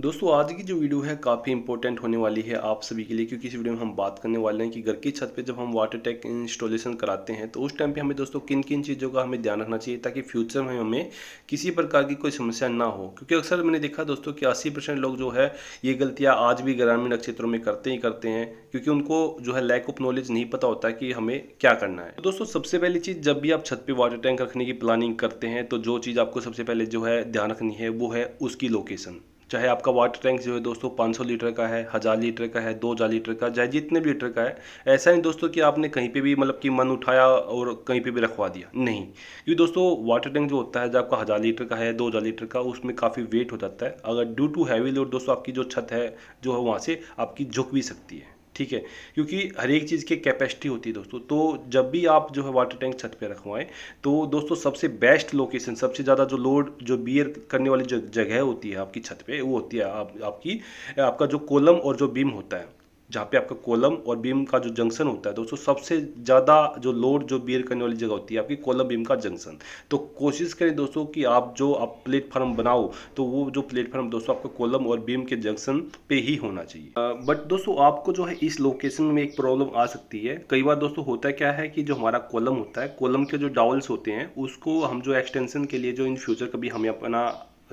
दोस्तों आज की जो वीडियो है काफ़ी इंपॉर्टेंट होने वाली है आप सभी के लिए क्योंकि इस वीडियो में हम बात करने वाले हैं कि घर की छत पे जब हम वाटर टैंक इंस्टॉलेशन कराते हैं तो उस टाइम पे हमें दोस्तों किन किन चीज़ों का हमें ध्यान रखना चाहिए ताकि फ्यूचर में हमें किसी प्रकार की कोई समस्या ना हो क्योंकि अक्सर मैंने देखा दोस्तों कि अस्सी लोग जो है ये गलतियाँ आज भी ग्रामीण क्षेत्रों में करते ही करते हैं क्योंकि उनको जो है लैक ऑफ नॉलेज नहीं पता होता कि हमें क्या करना है तो दोस्तों सबसे पहली चीज़ जब भी आप छत पर वाटर टैंक रखने की प्लानिंग करते हैं तो जो चीज़ आपको सबसे पहले जो है ध्यान रखनी है वो है उसकी लोकेशन चाहे आपका वाटर टैंक जो है दोस्तों 500 लीटर का है हज़ार लीटर का है दो हज़ार लीटर का चाहे जितने भी लीटर का है ऐसा नहीं दोस्तों कि आपने कहीं पे भी मतलब कि मन उठाया और कहीं पे भी रखवा दिया नहीं क्योंकि दोस्तों वाटर टैंक जो होता है जो आपका हज़ार लीटर का है दो हज़ार लीटर का उसमें काफ़ी वेट हो जाता है अगर ड्यू टू हैवी लोड दोस्तों आपकी जो छत है जो है वहाँ से आपकी झुक भी सकती है ठीक है क्योंकि हर एक चीज़ की कैपेसिटी होती है दोस्तों तो जब भी आप जो है वाटर टैंक छत पे रखवाएं तो दोस्तों सबसे बेस्ट लोकेशन सबसे ज़्यादा जो लोड जो बियर करने वाली जो जगह होती है आपकी छत पे वो होती है आप, आपकी आपका जो कोलम और जो बीम होता है जहाँ पे आपका कोलम और बीम का जो जंक्शन होता है दोस्तों सबसे ज़्यादा जो लोड जो बियर करने वाली जगह होती है आपकी कोलम बीम का जंक्शन तो कोशिश करें दोस्तों कि आप जो आप प्लेटफार्म बनाओ तो वो जो प्लेटफार्म दोस्तों आपका कोलम और बीम के जंक्शन पे ही होना चाहिए बट दोस्तों आपको जो है इस लोकेशन में एक प्रॉब्लम आ सकती है कई बार दोस्तों होता है क्या है कि जो हमारा कोलम होता है कोलम के जो डावल्स होते हैं उसको हम जो एक्सटेंशन के लिए जो इन फ्यूचर कभी हमें अपना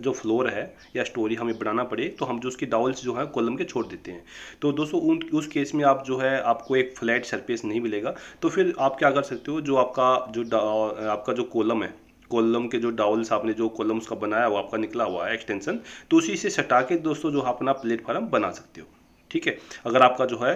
जो फ्लोर है या स्टोरी हमें बनाना पड़े तो हम जो उसकी डाउल्स जो है कॉलम के छोड़ देते हैं तो दोस्तों उन उस केस में आप जो है आपको एक फ्लैट सरफेस नहीं मिलेगा तो फिर आप क्या कर सकते हो जो आपका जो आपका जो कॉलम है कॉलम के जो डाउल्स आपने जो कॉलम उसका बनाया हुआ आपका निकला हुआ है एक्सटेंशन तो उसी से सटा के दोस्तों जो अपना प्लेटफार्म बना सकते हो ठीक है अगर आपका जो है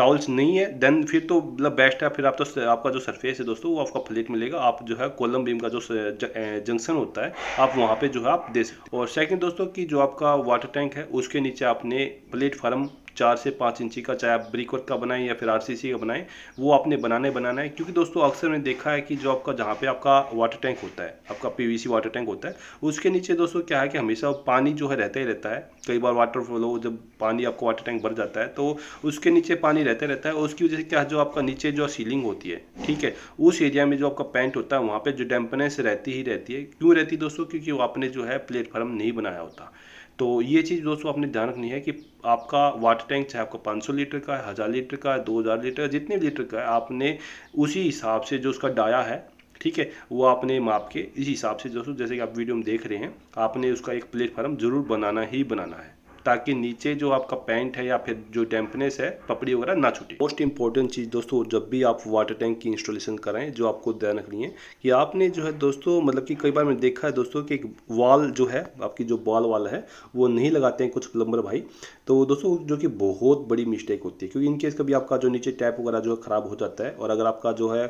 डाउल्स नहीं है देन फिर तो मतलब बेस्ट है फिर आप तो आपका जो सरफेस है दोस्तों वो आपका फ्लेट मिलेगा आप जो है कोलम बीम का जो जंक्शन होता है आप वहाँ पे जो है आप दे सकते और सेकंड दोस्तों कि जो आपका वाटर टैंक है उसके नीचे आपने प्लेटफार्म चार से पाँच इंची का चाहे आप ब्रिक वर्क का बनाएं या फिर आर का बनाएं वो आपने बनाने बनाना है क्योंकि दोस्तों अक्सर मैंने देखा है कि जो आपका जहाँ पे आपका वाटर टैंक होता है आपका पीवीसी वाटर टैंक होता है उसके नीचे दोस्तों क्या है कि हमेशा पानी जो है रहता ही रहता है कई बार वाटर फ्लो जब पानी आपका वाटर टैंक भर जाता है तो उसके नीचे पानी रहता रहता है उसकी वजह से क्या जो आपका नीचे जो सीलिंग होती है ठीक है उस एरिया में जो आपका पेंट होता है वहाँ पर जो डैम्पनेस रहती ही रहती है क्यों रहती है दोस्तों क्योंकि वो आपने जो है प्लेटफॉर्म नहीं बनाया होता तो ये चीज़ दोस्तों आपने ध्यान रखनी है कि आपका वाटर टैंक चाहे आपका 500 लीटर का है हज़ार लीटर का है दो हज़ार लीटर का जितने लीटर का है आपने उसी हिसाब से जो उसका डाया है ठीक है वो आपने माप के इसी हिसाब से दोस्तों जैसे कि आप वीडियो में देख रहे हैं आपने उसका एक प्लेटफार्म ज़रूर बनाना ही बनाना है ताकि नीचे जो आपका पेंट है या फिर जो डैम्पनेस है पपड़ी वगैरह ना छूटे मोस्ट इंपॉर्टेंट चीज़ दोस्तों जब भी आप वाटर टैंक की इंस्टॉलेशन कराएं जो आपको ध्यान रखनी है कि आपने जो है दोस्तों मतलब कि कई बार मैंने देखा है दोस्तों कि एक वाल जो है आपकी जो बॉल वाल है वो नहीं लगाते हैं कुछ प्लम्बर भाई तो दोस्तों जो कि बहुत बड़ी मिस्टेक होती है क्योंकि इनकेस कभी आपका जो नीचे टैप वगैरह जो है ख़राब हो जाता है और अगर आपका जो है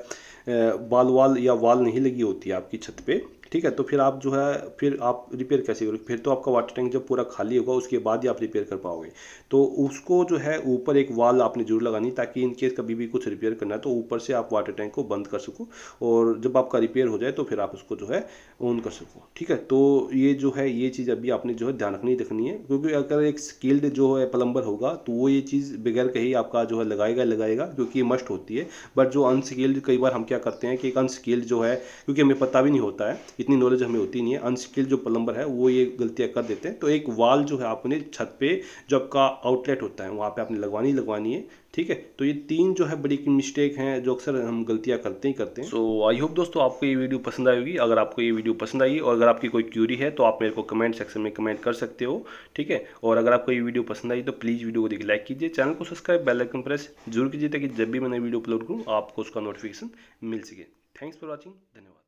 बाल वाल या वाल नहीं लगी होती है आपकी छत पर ठीक है तो फिर आप जो है फिर आप रिपेयर कैसे करोगे फिर तो आपका वाटर टैंक जब पूरा खाली होगा उसके बाद ही आप रिपेयर कर पाओगे तो उसको जो है ऊपर एक वाल आपने जरूर लगानी ताकि इनकेस कभी भी कुछ रिपेयर करना है तो ऊपर से आप वाटर टैंक को बंद कर सको और जब आपका रिपेयर हो जाए तो फिर आप उसको जो है ऑन कर सको ठीक है तो ये जो है ये चीज़ अभी आपने जो है ध्यान रखनी रखनी है क्योंकि अगर एक स्किल्ड जो है प्लम्बर होगा तो वो ये चीज़ बगैर कहीं आपका जो है लगाएगा लगाएगा क्योंकि ये मस्ट होती है बट जो अनस्किल्ड कई बार हम क्या करते हैं कि एक अनस्किल्ड जो है क्योंकि हमें पता भी नहीं होता है इतनी नॉलेज हमें होती नहीं है अनस्किल्ड जो प्लम्बर है वो ये गलतियाँ कर देते हैं तो एक वाल जो है आपने छत पे जो आपका आउटलेट होता है वहाँ पे आपने लगवानी लगवानी है ठीक है तो ये तीन जो है बड़ी मिस्टेक हैं जो अक्सर हम गलतियाँ करते ही करते हैं सो आई होप दोस्तों आपको ये वीडियो पसंद आएगी अगर आपको ये वीडियो पसंद आई और अगर आपकी कोई क्यूरी है तो आप मेरे को कमेंट सेक्शन में कमेंट कर सकते हो ठीक है और अगर आपको ये वीडियो पसंद आई तो प्लीज़ वीडियो को देखिए लाइक कीजिए चैनल को सब्सक्राइब बेल आइकन प्रेस जरूर कीजिए ताकि जब भी मैं नई वीडियो अपलोड करूँ आपको उसका नोटिफिकेशन मिल सके थैंक्स फॉर वॉचिंग धन्यवाद